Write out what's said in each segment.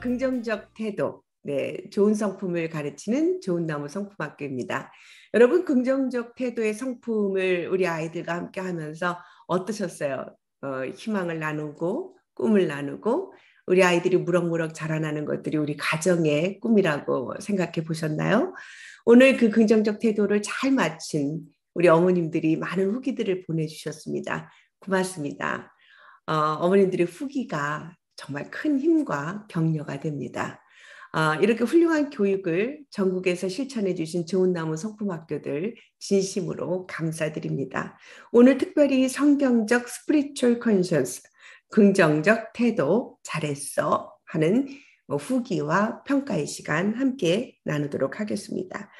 긍정적 태도, 네, 좋은 성품을 가르치는 좋은 나무 성품학교입니다. 여러분 긍정적 태도의 성품을 우리 아이들과 함께 하면서 어떠셨어요? 어, 희망을 나누고 꿈을 나누고 우리 아이들이 무럭무럭 자라나는 것들이 우리 가정의 꿈이라고 생각해 보셨나요? 오늘 그 긍정적 태도를 잘 맞춘 우리 어머님들이 많은 후기들을 보내주셨습니다. 고맙습니다. 어, 어머님들의 후기가 정말 큰 힘과 격려가 됩니다. 아, 이렇게 훌륭한 교육을 전국에서 실천해 주신 좋은 나무 성품학교들 진심으로 감사드립니다. 오늘 특별히 성경적 스피리추얼 컨션스, 긍정적 태도, 잘했어 하는 뭐 후기와 평가의 시간 함께 나누도록 하겠습니다.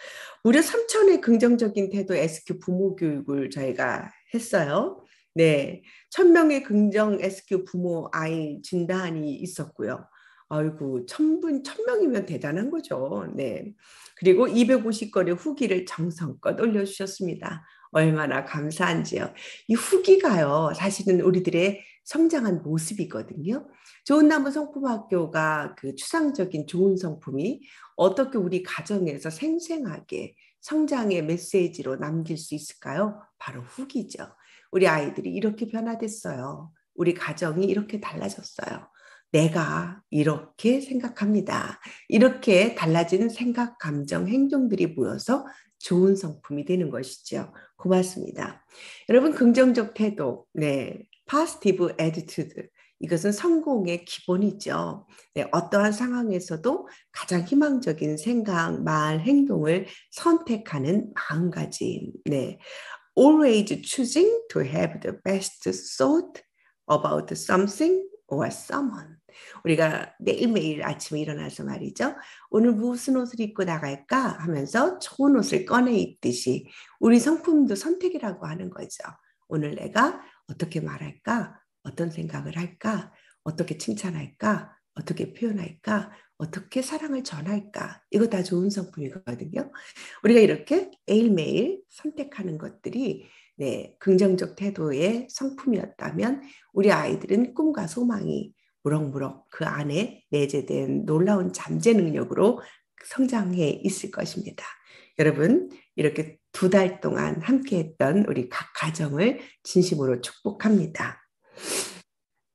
무려 3천의 긍정적인 태도 SQ 부모 교육을 저희가 했어요. 네. 천명의 긍정 SQ 부모 아이 진단이 있었고요. 아이고, 천분, 천명이면 대단한 거죠. 네. 그리고 250건의 후기를 정성껏 올려주셨습니다. 얼마나 감사한지요. 이 후기가요, 사실은 우리들의 성장한 모습이거든요. 좋은 나무 성품학교가 그 추상적인 좋은 성품이 어떻게 우리 가정에서 생생하게 성장의 메시지로 남길 수 있을까요? 바로 후기죠. 우리 아이들이 이렇게 변화됐어요. 우리 가정이 이렇게 달라졌어요. 내가 이렇게 생각합니다. 이렇게 달라지는 생각, 감정, 행동들이 모여서 좋은 성품이 되는 것이죠. 고맙습니다. 여러분 긍정적 태도, 네, positive attitude. 이것은 성공의 기본이죠. 네, 어떠한 상황에서도 가장 희망적인 생각, 말, 행동을 선택하는 마음가짐. 네, always choosing to have the best thought about something or someone. 우리가 매일매일 아침에 일어나서 말이죠. 오늘 무슨 옷을 입고 나갈까 하면서 좋은 옷을 꺼내 입듯이 우리 성품도 선택이라고 하는 거죠. 오늘 내가 어떻게 말할까? 어떤 생각을 할까? 어떻게 칭찬할까? 어떻게 표현할까? 어떻게 사랑을 전할까? 이거 다 좋은 성품이거든요. 우리가 이렇게 매일매일 선택하는 것들이 네, 긍정적 태도의 성품이었다면 우리 아이들은 꿈과 소망이 무럭무럭 그 안에 내재된 놀라운 잠재 능력으로 성장해 있을 것입니다. 여러분, 이렇게 두 달 동안 함께 했던 우리 각 가정을 진심으로 축복합니다.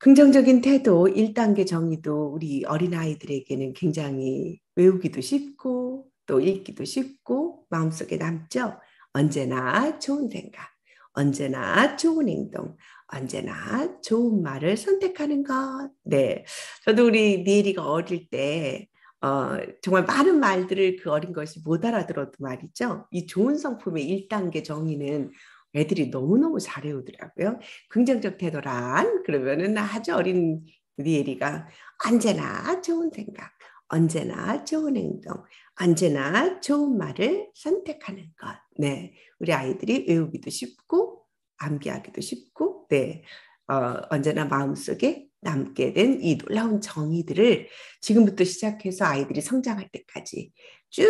긍정적인 태도 1단계 정의도 우리 어린아이들에게는 굉장히 외우기도 쉽고 또 읽기도 쉽고 마음속에 남죠. 언제나 좋은 생각, 언제나 좋은 행동, 언제나 좋은 말을 선택하는 것. 네. 저도 우리 미엘이가 어릴 때 어, 정말 많은 말들을 그 어린 것이 못 알아들어도 말이죠. 이 좋은 성품의 1단계 정의는 애들이 너무너무 잘해오더라고요 긍정적 태도란 그러면은 아주 어린 리 예리가 언제나 좋은 생각, 언제나 좋은 행동, 언제나 좋은 말을 선택하는 것. 네. 우리 아이들이 외우기도 쉽고 암기하기도 쉽고 네. 어, 언제나 마음속에 남게 된 이 놀라운 정의들을 지금부터 시작해서 아이들이 성장할 때까지 쭉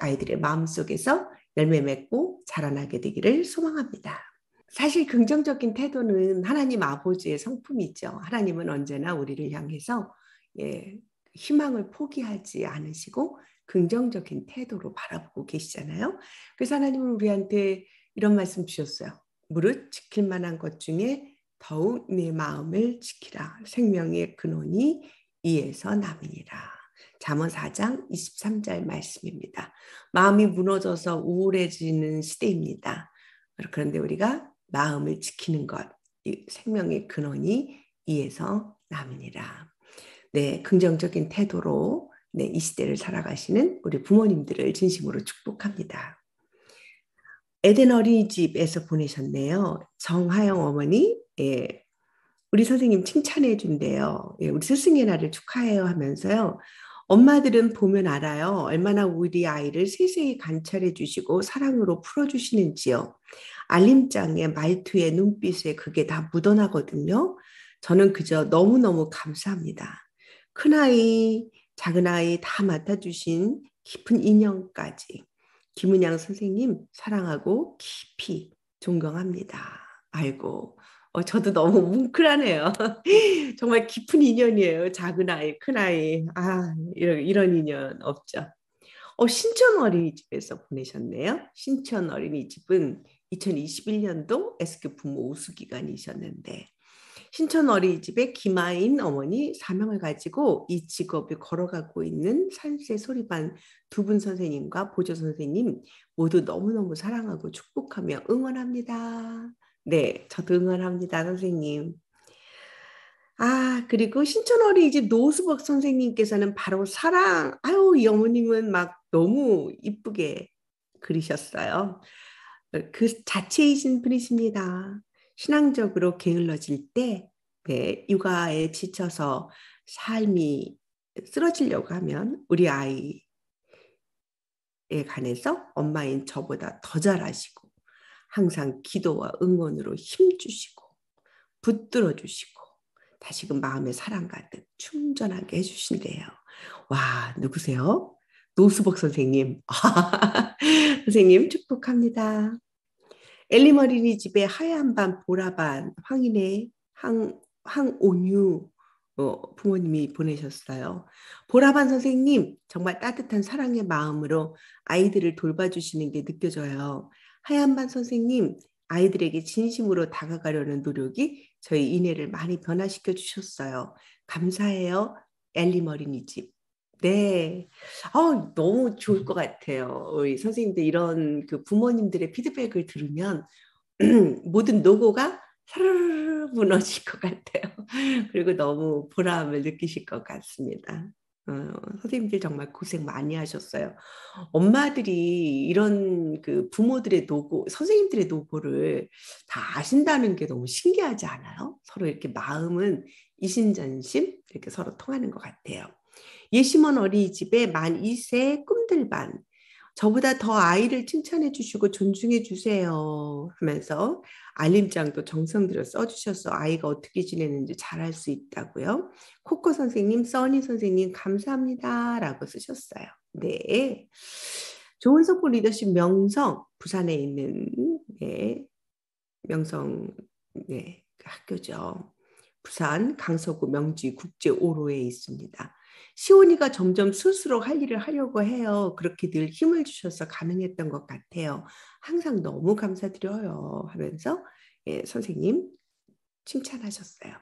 아이들의 마음속에서 열매 맺고 자라나게 되기를 소망합니다. 사실 긍정적인 태도는 하나님 아버지의 성품이죠. 하나님은 언제나 우리를 향해서 예, 희망을 포기하지 않으시고 긍정적인 태도로 바라보고 계시잖아요. 그래서 하나님은 우리한테 이런 말씀 주셨어요. 무릇 지킬 만한 것 중에 더욱 내 마음을 지키라. 생명의 근원이 이에서 남이니라. 잠언 4장 23절 말씀입니다. 마음이 무너져서 우울해지는 시대입니다. 그런데 우리가 마음을 지키는 것, 생명의 근원이 이에서 남이니라. 네, 긍정적인 태도로 네, 이 시대를 살아가시는 우리 부모님들을 진심으로 축복합니다. 에덴 어린이집에서 보내셨네요. 정하영 어머니, 예, 우리 선생님 칭찬해 준대요. 예, 우리 스승의 날을 축하해요 하면서요. 엄마들은 보면 알아요. 얼마나 우리 아이를 세세히 관찰해 주시고 사랑으로 풀어 주시는지요. 알림장에 말투에 눈빛에 그게 다 묻어나거든요. 저는 그저 너무너무 감사합니다. 큰아이, 작은아이 다 맡아주신 깊은 인형까지 김은양 선생님 사랑하고 깊이 존경합니다. 아이고, 어, 저도 너무 뭉클하네요. 정말 깊은 인연이에요. 작은 아이, 큰 아이. 아, 이런, 이런 인연 없죠. 어, 신천 어린이집에서 보내셨네요. 신천 어린이집은 2021년도 SQ 부모 우수 기간이셨는데 신천 어린이집의 김아인 어머니 사명을 가지고 이 직업을 걸어가고 있는 산세 소리반 두 분 선생님과 보조 선생님 모두 너무너무 사랑하고 축복하며 응원합니다. 네, 저도 응원합니다, 선생님. 아, 그리고 신천 어린이집 노수박 선생님께서는 바로 사랑. 아유, 이 어머님은 막 너무 이쁘게 그리셨어요. 그 자체이신 분이십니다. 신앙적으로 게을러질 때, 네, 육아에 지쳐서 삶이 쓰러지려고 하면 우리 아이에 관해서 엄마인 저보다 더 잘하시고 항상 기도와 응원으로 힘주시고 붙들어 주시고 다시금 그 마음의 사랑 가득 충전하게 해주신대요. 와 누구세요? 노수복 선생님. 선생님 축복합니다. 엘리 어린이집의 하얀 반 보라반 황인의 항, 온유 어, 부모님이 보내셨어요. 보라반 선생님 정말 따뜻한 사랑의 마음으로 아이들을 돌봐주시는 게 느껴져요. 하얀반 선생님, 아이들에게 진심으로 다가가려는 노력이 저희 인해를 많이 변화시켜 주셨어요. 감사해요. 엘리 머리니집 네. 어, 너무 좋을 것 같아요. 우리 선생님들 이런 그 부모님들의 피드백을 들으면 모든 노고가 사르르 무너질 것 같아요. 그리고 너무 보람을 느끼실 것 같습니다. 어, 선생님들 정말 고생 많이 하셨어요. 엄마들이 이런 그 부모들의 노고, 선생님들의 노고를 다 아신다는 게 너무 신기하지 않아요? 서로 이렇게 마음은 이신전심 이렇게 서로 통하는 것 같아요. 예심원 어린이집에만 2세 꿈들반 저보다 더 아이를 칭찬해 주시고 존중해 주세요 하면서 알림장도 정성 들여 써주셔서 아이가 어떻게 지내는지 잘 알 수 있다고요. 코코 선생님, 써니 선생님 감사합니다 라고 쓰셨어요. 네. 조은석고 리더십 명성 부산에 있는 네, 명성 네, 학교죠. 부산 강서구 명지 국제 5로에 있습니다. 시온이가 점점 스스로 할 일을 하려고 해요. 그렇게 늘 힘을 주셔서 가능했던 것 같아요. 항상 너무 감사드려요. 하면서 예, 선생님 칭찬하셨어요.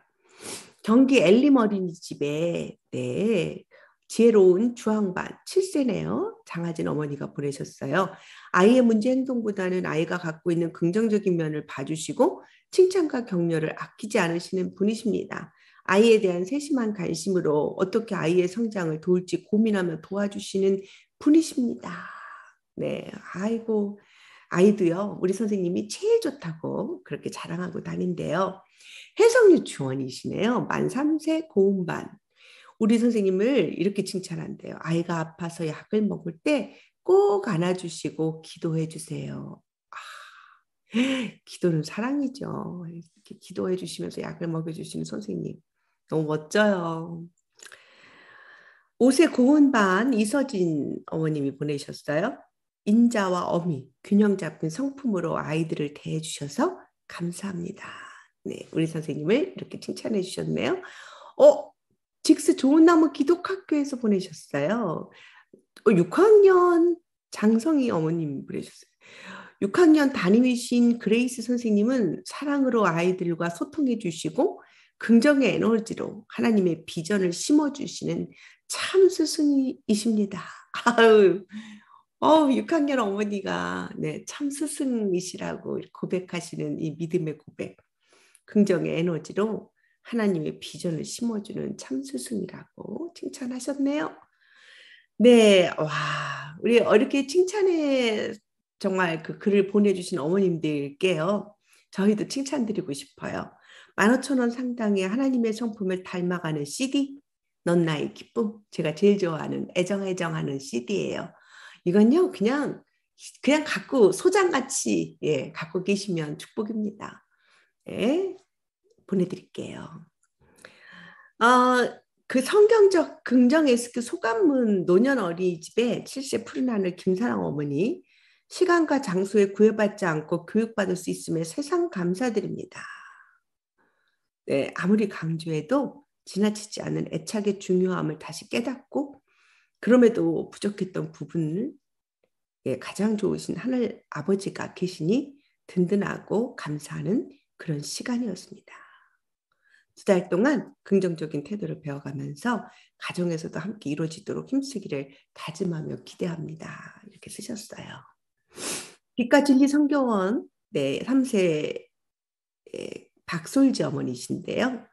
경기 엘리머린이집에 네, 지혜로운 주황반 7세네요. 장하진 어머니가 보내셨어요. 아이의 문제 행동보다는 아이가 갖고 있는 긍정적인 면을 봐주시고 칭찬과 격려를 아끼지 않으시는 분이십니다. 아이에 대한 세심한 관심으로 어떻게 아이의 성장을 도울지 고민하며 도와주시는 분이십니다. 네, 아이고 아이도요. 우리 선생님이 제일 좋다고 그렇게 자랑하고 다닌대요 해성유치원이시네요. 만 3세 고음반. 우리 선생님을 이렇게 칭찬한대요. 아이가 아파서 약을 먹을 때 꼭 안아주시고 기도해 주세요. 아, 기도는 사랑이죠. 이렇게 기도해 주시면서 약을 먹여 주시는 선생님. 너무 멋져요. 옷의 고운 반 이서진 어머님이 보내셨어요. 인자와 어미 균형 잡힌 성품으로 아이들을 대해 주셔서 감사합니다. 네, 우리 선생님을 이렇게 칭찬해 주셨네요. 어, 직스 좋은 나무 기독학교에서 보내셨어요. 6학년 어, 장성희 어머님 보내셨어요. 6학년 담임이신 그레이스 선생님은 사랑으로 아이들과 소통해 주시고 긍정의 에너지로 하나님의 비전을 심어주시는 참 스승이십니다. 아유, 어, 6학년 어머니가 네, 참 스승이시라고 고백하시는 이 믿음의 고백. 긍정의 에너지로 하나님의 비전을 심어주는 참 스승이라고 칭찬하셨네요. 네, 와, 우리 이렇게 칭찬에 정말 그 글을 보내주신 어머님들께요. 저희도 칭찬드리고 싶어요. 15,000원 상당의 하나님의 성품을 닮아가는 CD 넌 나의 기쁨 제가 제일 좋아하는 애정애정하는 CD예요. 이건요 그냥 그냥 갖고 소장같이 예, 갖고 계시면 축복입니다. 예, 보내드릴게요. 어, 그 성경적 긍정의 그 소감문 노년 어린이집에 7세 푸른 하늘 김사랑 어머니 시간과 장소에 구애받지 않고 교육받을 수 있음에 세상 감사드립니다. 네, 아무리 강조해도 지나치지 않은 애착의 중요함을 다시 깨닫고 그럼에도 부족했던 부분을 예, 가장 좋으신 하늘 아버지가 계시니 든든하고 감사하는 그런 시간이었습니다. 두 달 동안 긍정적인 태도를 배워가면서 가정에서도 함께 이루어지도록 힘쓰기를 다짐하며 기대합니다. 이렇게 쓰셨어요. 빛과 진리 성경원 네, 3세 박솔지 어머니신데요.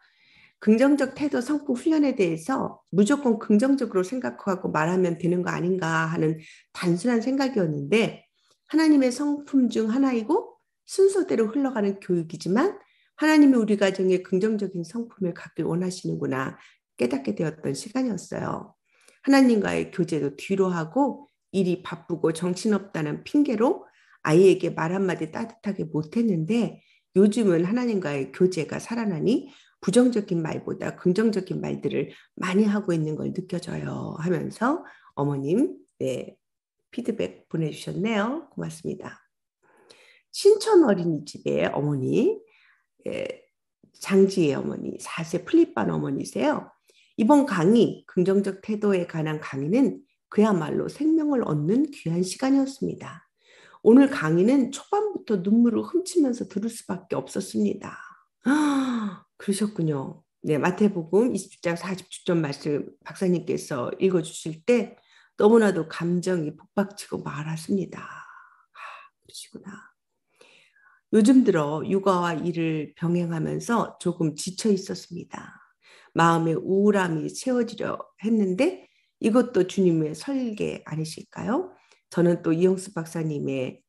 긍정적 태도 성품 훈련에 대해서 무조건 긍정적으로 생각하고 말하면 되는 거 아닌가 하는 단순한 생각이었는데 하나님의 성품 중 하나이고 순서대로 흘러가는 교육이지만 하나님이 우리 가정에 긍정적인 성품을 갖길 원하시는구나 깨닫게 되었던 시간이었어요. 하나님과의 교제도 뒤로 하고 일이 바쁘고 정신없다는 핑계로 아이에게 말 한마디 따뜻하게 못했는데 요즘은 하나님과의 교제가 살아나니 부정적인 말보다 긍정적인 말들을 많이 하고 있는 걸 느껴져요 하면서 어머님 네, 피드백 보내주셨네요. 고맙습니다. 신천 어린이집의 어머니 예, 장지혜 어머니 4세 플립반 어머니세요. 이번 강의 긍정적 태도에 관한 강의는 그야말로 생명을 얻는 귀한 시간이었습니다. 오늘 강의는 초반부터 눈물을 훔치면서 들을 수밖에 없었습니다. 그러셨군요. 네, 마태복음 20장 40절 말씀 박사님께서 읽어 주실 때 너무나도 감정이 폭박치고 말았습니다. 아, 그러시구나. 요즘 들어 육아와 일을 병행하면서 조금 지쳐 있었습니다. 마음의 우울함이 채워지려 했는데 이것도 주님의 설계 아니실까요? 저는 또 이영수 박사님의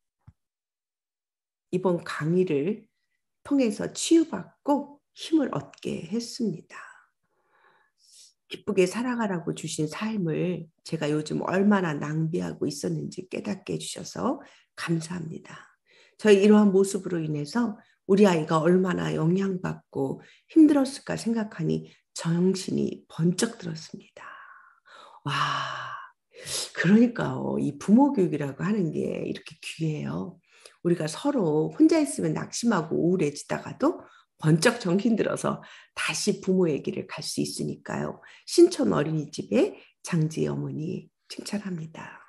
이번 강의를 통해서 치유받고 힘을 얻게 했습니다. 기쁘게 살아가라고 주신 삶을 제가 요즘 얼마나 낭비하고 있었는지 깨닫게 해주셔서 감사합니다. 저의 이러한 모습으로 인해서 우리 아이가 얼마나 영향받고 힘들었을까 생각하니 정신이 번쩍 들었습니다. 와, 그러니까 요이 부모 교육이라고 하는 게 이렇게 귀해요. 우리가 서로 혼자 있으면 낙심하고 우울해지다가도 번쩍 정신 들어서 다시 부모의 길을 갈 수 있으니까요. 신촌 어린이집의 장지 어머니 칭찬합니다.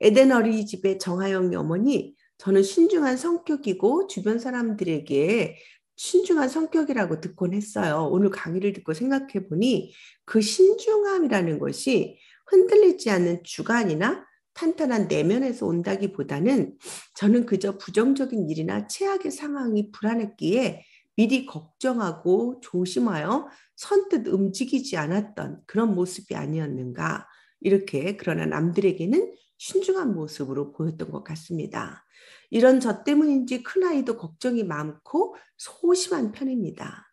에덴 어린이집의 정하영이 어머니 저는 신중한 성격이고 주변 사람들에게 신중한 성격이라고 듣곤 했어요. 오늘 강의를 듣고 생각해 보니 그 신중함이라는 것이 흔들리지 않는 주관이나 탄탄한 내면에서 온다기보다는 저는 그저 부정적인 일이나 최악의 상황이 불안했기에 미리 걱정하고 조심하여 선뜻 움직이지 않았던 그런 모습이 아니었는가. 이렇게 그러나 남들에게는 신중한 모습으로 보였던 것 같습니다. 이런 저 때문인지 큰아이도 걱정이 많고 소심한 편입니다.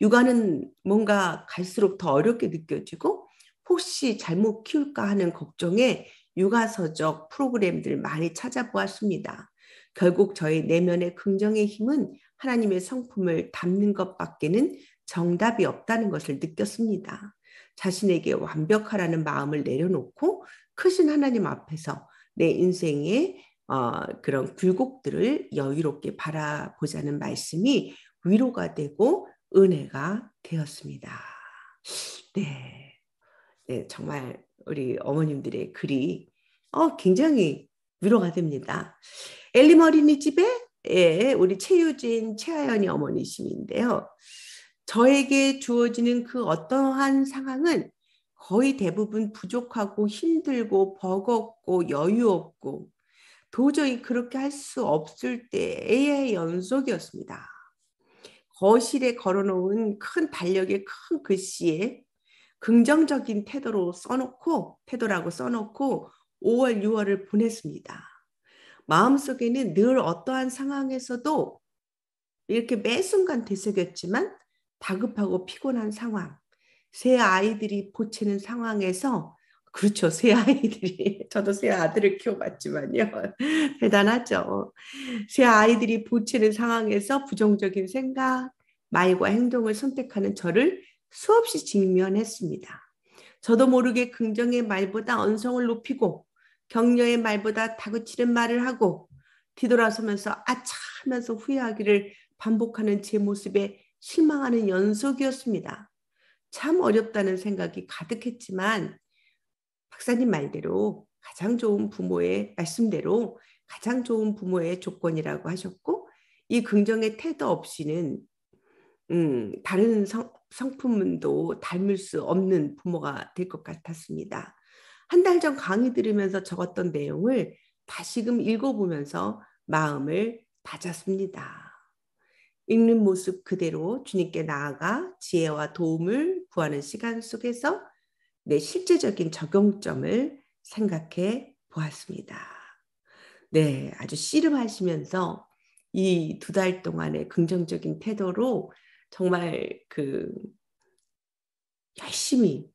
육아는 뭔가 갈수록 더 어렵게 느껴지고 혹시 잘못 키울까 하는 걱정에 육아서적 프로그램들 많이 찾아보았습니다. 결국 저희 내면의 긍정의 힘은 하나님의 성품을 담는 것밖에는 정답이 없다는 것을 느꼈습니다. 자신에게 완벽하라는 마음을 내려놓고 크신 하나님 앞에서 내 인생의 어, 그런 굴곡들을 여유롭게 바라보자는 말씀이 위로가 되고 은혜가 되었습니다. 네. 네, 정말 우리 어머님들의 글이 어, 굉장히 위로가 됩니다. 엘리 어린이 집에 예, 우리 최유진, 최하연이 어머니심인데요. 저에게 주어지는 그 어떠한 상황은 거의 대부분 부족하고 힘들고 버겁고 여유 없고 도저히 그렇게 할 수 없을 때의 연속이었습니다. 거실에 걸어놓은 큰 달력의 큰 글씨에 긍정적인 태도로 써놓고 태도라고 써놓고 5월, 6월을 보냈습니다. 마음속에는 늘 어떠한 상황에서도 이렇게 매 순간 되새겼지만 다급하고 피곤한 상황, 새 아이들이 보채는 상황에서 그렇죠. 새 아이들이 저도 새 아들을 키워봤지만요. 대단하죠. 새 아이들이 보채는 상황에서 부정적인 생각, 말과 행동을 선택하는 저를 수없이 직면했습니다. 저도 모르게 긍정의 말보다 언성을 높이고 격려의 말보다 다그치는 말을 하고 뒤돌아서면서 아차 하면서 후회하기를 반복하는 제 모습에 실망하는 연속이었습니다. 참 어렵다는 생각이 가득했지만 박사님 말대로 가장 좋은 부모의 말씀대로 가장 좋은 부모의 조건이라고 하셨고 이 긍정의 태도 없이는 음, 다른 성, 성품도 닮을 수 없는 부모가 될 것 같았습니다. 한 달 전 강의 들으면서 적었던 내용을 다시금 읽어보면서 마음을 다졌습니다. 읽는 모습 그대로 주님께 나아가 지혜와 도움을 구하는 시간 속에서 내 실제적인 적용점을 생각해 보았습니다. 네, 아주 씨름하시면서 이 두 달 동안의 긍정적인 태도로 정말 그 열심히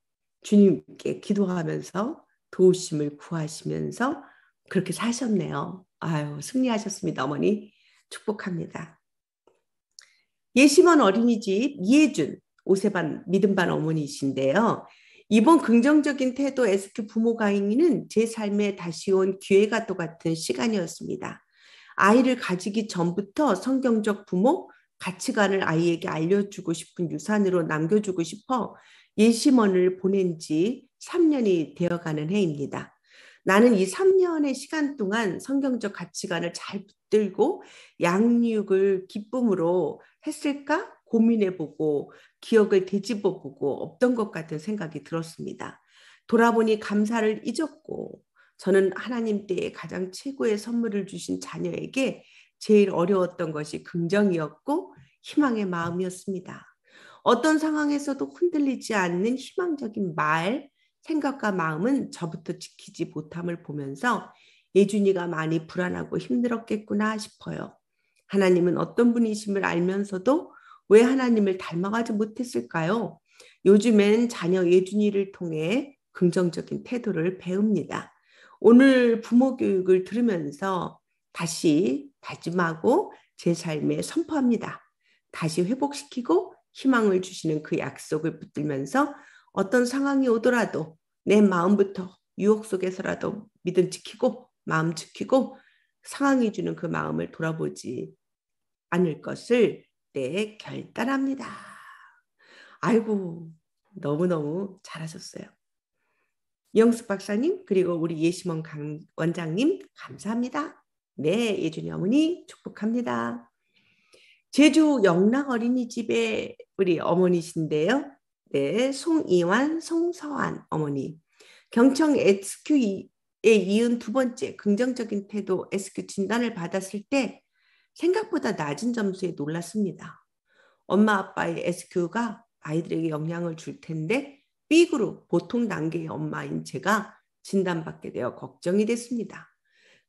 주님께 기도하면서 도우심을 구하시면서 그렇게 사셨네요. 아유, 승리하셨습니다, 어머니. 축복합니다. 예심원 어린이집 이혜준 오세반 믿음반 어머니이신데요. 이번 긍정적인 태도 SQ 부모 강의는 제 삶에 다시 온 기회가 또 같은 시간이었습니다. 아이를 가지기 전부터 성경적 부모, 가치관을 아이에게 알려주고 싶은 유산으로 남겨주고 싶어 예심원을 보낸 지 3년이 되어가는 해입니다. 나는 이 3년의 시간 동안 성경적 가치관을 잘 붙들고 양육을 기쁨으로 했을까 고민해보고 기억을 되짚어보고 없던 것 같은 생각이 들었습니다. 돌아보니 감사를 잊었고 저는 하나님 때에 가장 최고의 선물을 주신 자녀에게 제일 어려웠던 것이 긍정이었고 희망의 마음이었습니다. 어떤 상황에서도 흔들리지 않는 희망적인 말, 생각과 마음은 저부터 지키지 못함을 보면서 예준이가 많이 불안하고 힘들었겠구나 싶어요. 하나님은 어떤 분이심을 알면서도 왜 하나님을 닮아가지 못했을까요? 요즘엔 자녀 예준이를 통해 긍정적인 태도를 배웁니다. 오늘 부모 교육을 들으면서 다시 다짐하고 제 삶에 선포합니다. 다시 회복시키고 희망을 주시는 그 약속을 붙들면서 어떤 상황이 오더라도 내 마음부터 유혹 속에서라도 믿음 지키고 마음 지키고 상황이 주는 그 마음을 돌아보지 않을 것을 내 결단합니다. 아이고 너무너무 잘하셨어요. 영숙 박사님 그리고 우리 예시몬 원장님 감사합니다. 네, 예준이 어머니 축복합니다. 제주 영락 어린이집의 우리 어머니신데요. 네, 송이완, 송서환 어머니. 경청 SQ에 이은 두 번째 긍정적인 태도 SQ 진단을 받았을 때 생각보다 낮은 점수에 놀랐습니다. 엄마 아빠의 SQ가 아이들에게 영향을 줄 텐데 B그룹 보통 단계의 엄마인 제가 진단받게 되어 걱정이 됐습니다.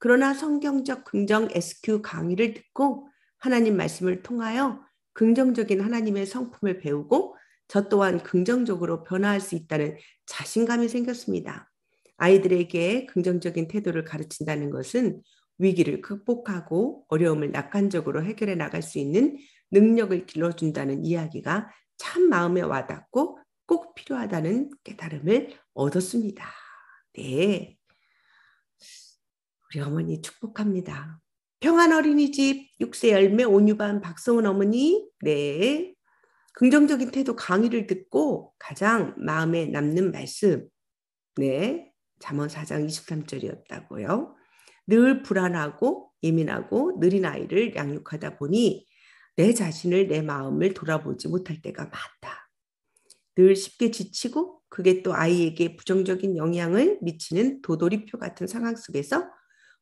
그러나 성경적 긍정 SQ 강의를 듣고 하나님 말씀을 통하여 긍정적인 하나님의 성품을 배우고 저 또한 긍정적으로 변화할 수 있다는 자신감이 생겼습니다. 아이들에게 긍정적인 태도를 가르친다는 것은 위기를 극복하고 어려움을 낙관적으로 해결해 나갈 수 있는 능력을 길러준다는 이야기가 참 마음에 와닿고 꼭 필요하다는 깨달음을 얻었습니다. 네. 우리 어머니 축복합니다. 평안 어린이집 6세 열매 온유반 박성은 어머니 네 긍정적인 태도 강의를 듣고 가장 마음에 남는 말씀 네 잠언 4장 23절이었다고요. 늘 불안하고 예민하고 느린 아이를 양육하다 보니 내 자신을 내 마음을 돌아보지 못할 때가 많다. 늘 쉽게 지치고 그게 또 아이에게 부정적인 영향을 미치는 도돌이표 같은 상황 속에서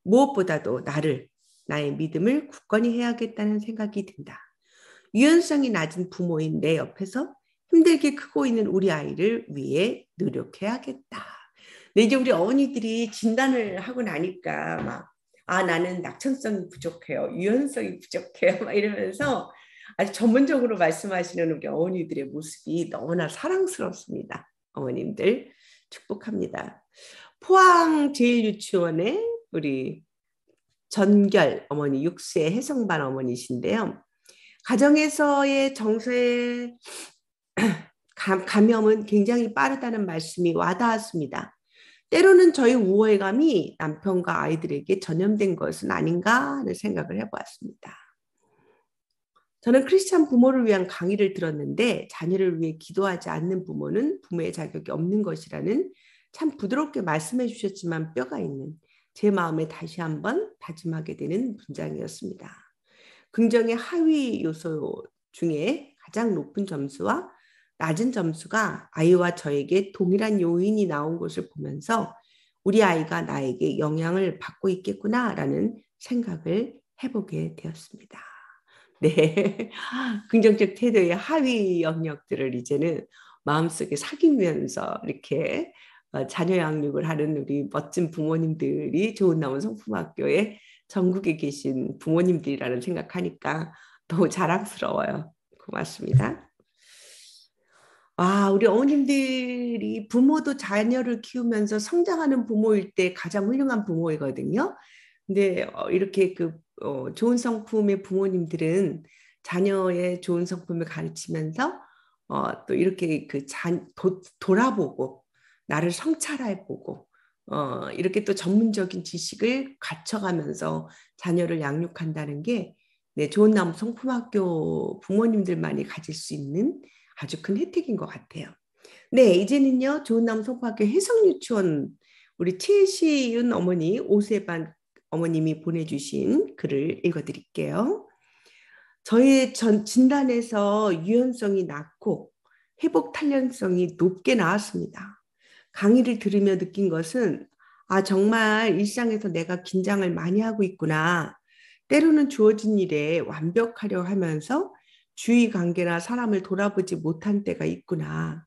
무엇보다도 나를, 나의 믿음을 굳건히 해야겠다는 생각이 든다. 유연성이 낮은 부모인 내 옆에서 힘들게 크고 있는 우리 아이를 위해 노력해야겠다. 근데 이제 우리 어머니들이 진단을 하고 나니까 막, 아, 나는 낙천성이 부족해요. 유연성이 부족해요. 막 이러면서 아주 전문적으로 말씀하시는 우리 어머니들의 모습이 너무나 사랑스럽습니다. 어머님들 축복합니다. 포항 제일유치원의 우리 전결 어머니 육세 해성반 어머니신데요. 가정에서의 정서의 감염은 굉장히 빠르다는 말씀이 와닿았습니다. 때로는 저희 우월감이 남편과 아이들에게 전염된 것은 아닌가 하는 생각을 해보았습니다. 저는 크리스찬 부모를 위한 강의를 들었는데 자녀를 위해 기도하지 않는 부모는 부모의 자격이 없는 것이라는 참 부드럽게 말씀해 주셨지만 뼈가 있는 제 마음에 다시 한번 다짐하게 되는 문장이었습니다. 긍정의 하위 요소 중에 가장 높은 점수와 낮은 점수가 아이와 저에게 동일한 요인이 나온 것을 보면서 우리 아이가 나에게 영향을 받고 있겠구나라는 생각을 해보게 되었습니다. 네. 긍정적 태도의 하위 영역들을 이제는 마음속에 사귀면서 이렇게 어, 자녀 양육을 하는 우리 멋진 부모님들이 좋은 나온 성품학교에 전국에 계신 부모님들이라는 생각하니까 너무 자랑스러워요. 고맙습니다. 와, 아, 우리 어머님들이 부모도 자녀를 키우면서 성장하는 부모일 때 가장 훌륭한 부모이거든요. 근데 어, 이렇게 그 어, 좋은 성품의 부모님들은 자녀의 좋은 성품을 가르치면서 어, 또 이렇게 그 자, 도, 돌아보고 나를 성찰해 보고 어, 이렇게 또 전문적인 지식을 갖춰가면서 자녀를 양육한다는 게 네, 좋은 나무 성품학교 부모님들만이 가질 수 있는 아주 큰 혜택인 것 같아요. 네, 이제는요, 좋은 나무 성품학교 해성유치원 우리 최시윤 어머니 오세반 어머님이 보내주신 글을 읽어드릴게요. 저의 전 진단에서 유연성이 낮고 회복 탄력성이 높게 나왔습니다. 강의를 들으며 느낀 것은 아, 정말 일상에서 내가 긴장을 많이 하고 있구나. 때로는 주어진 일에 완벽하려 하면서 주위 관계나 사람을 돌아보지 못한 때가 있구나.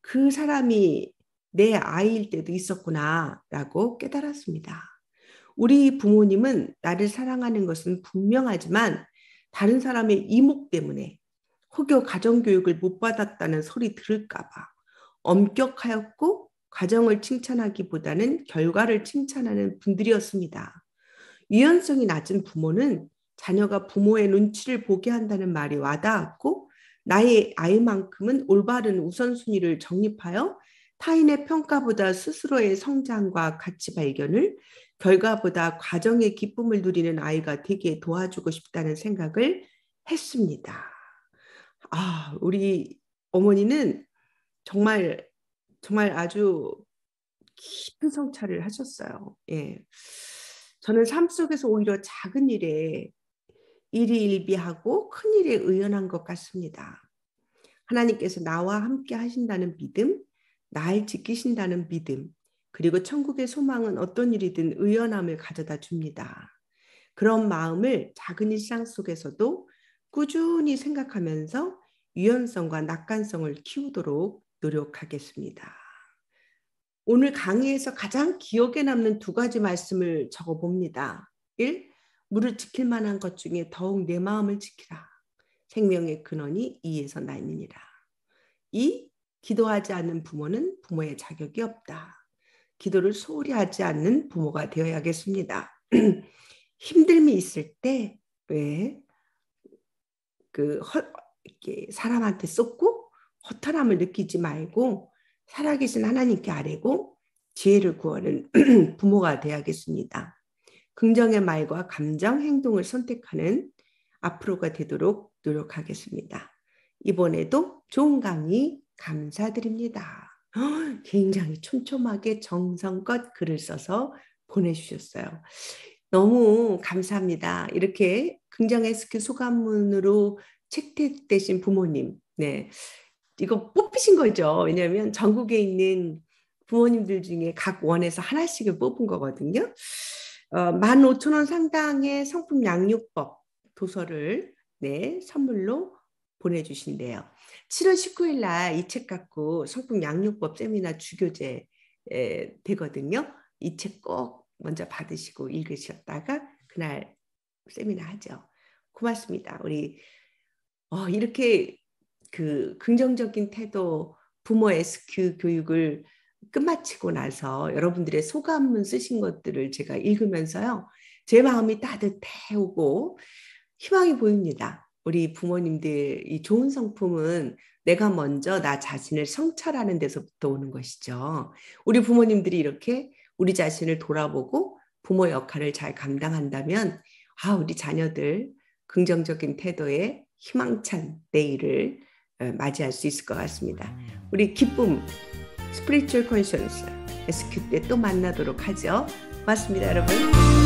그 사람이 내 아이일 때도 있었구나. 라고 깨달았습니다. 우리 부모님은 나를 사랑하는 것은 분명하지만 다른 사람의 이목 때문에 혹여 가정교육을 못 받았다는 소리 들을까봐 엄격하였고 과정을 칭찬하기보다는 결과를 칭찬하는 분들이었습니다. 유연성이 낮은 부모는 자녀가 부모의 눈치를 보게 한다는 말이 와닿았고 나의 아이만큼은 올바른 우선순위를 정립하여 타인의 평가보다 스스로의 성장과 가치 발견을 결과보다 과정의 기쁨을 누리는 아이가 되게 도와주고 싶다는 생각을 했습니다. 아, 우리 어머니는 정말 정말 아주 깊은 성찰을 하셨어요. 예. 저는 삶 속에서 오히려 작은 일에 일희일비하고 큰 일에 의연한 것 같습니다. 하나님께서 나와 함께 하신다는 믿음, 날 지키신다는 믿음, 그리고 천국의 소망은 어떤 일이든 의연함을 가져다 줍니다. 그런 마음을 작은 일상 속에서도 꾸준히 생각하면서 유연성과 낙관성을 키우도록 노력하겠습니다. 오늘 강의에서 가장 기억에 남는 두 가지 말씀을 적어 봅니다. 1. 물을 지킬 만한 것 중에 더욱 내 마음을 지키라. 생명의 근원이 이에서 나니라. 2. 기도하지 않는 부모는 부모의 자격이 없다. 기도를 소홀히 하지 않는 부모가 되어야겠습니다. 힘듦이 있을 때 왜그 사람한테 쏟고 허탈함을 느끼지 말고 살아계신 하나님께 아뢰고 지혜를 구하는 부모가 되야겠습니다. 긍정의 말과 감정, 행동을 선택하는 앞으로가 되도록 노력하겠습니다. 이번에도 좋은 강의 감사드립니다. 굉장히 촘촘하게 정성껏 글을 써서 보내주셨어요. 너무 감사합니다. 이렇게 긍정의 스킬 소감문으로 책택되신 부모님, 네. 이거 뽑히신 거죠. 왜냐하면 전국에 있는 부모님들 중에 각 원에서 하나씩을 뽑은 거거든요. 어, 15,000원 상당의 성품 양육법 도서를 네, 선물로 보내주신대요. 7월 19일 날 이 책 갖고 성품 양육법 세미나 주교제 되거든요. 이 책 꼭 먼저 받으시고 읽으셨다가 그날 세미나 하죠. 고맙습니다. 우리 어, 이렇게 그 긍정적인 태도 부모 SQ 교육을 끝마치고 나서 여러분들의 소감문 쓰신 것들을 제가 읽으면서요. 제 마음이 따뜻해오고 희망이 보입니다. 우리 부모님들 이 좋은 성품은 내가 먼저 나 자신을 성찰하는 데서부터 오는 것이죠. 우리 부모님들이 이렇게 우리 자신을 돌아보고 부모 역할을 잘 감당한다면 아 우리 자녀들 긍정적인 태도에 희망찬 내일을 어, 맞이할 수 있을 것 같습니다. 음. 우리 기쁨 스피리추얼 컨션스에서 그때 또 만나도록 하죠. 고맙습니다, 여러분.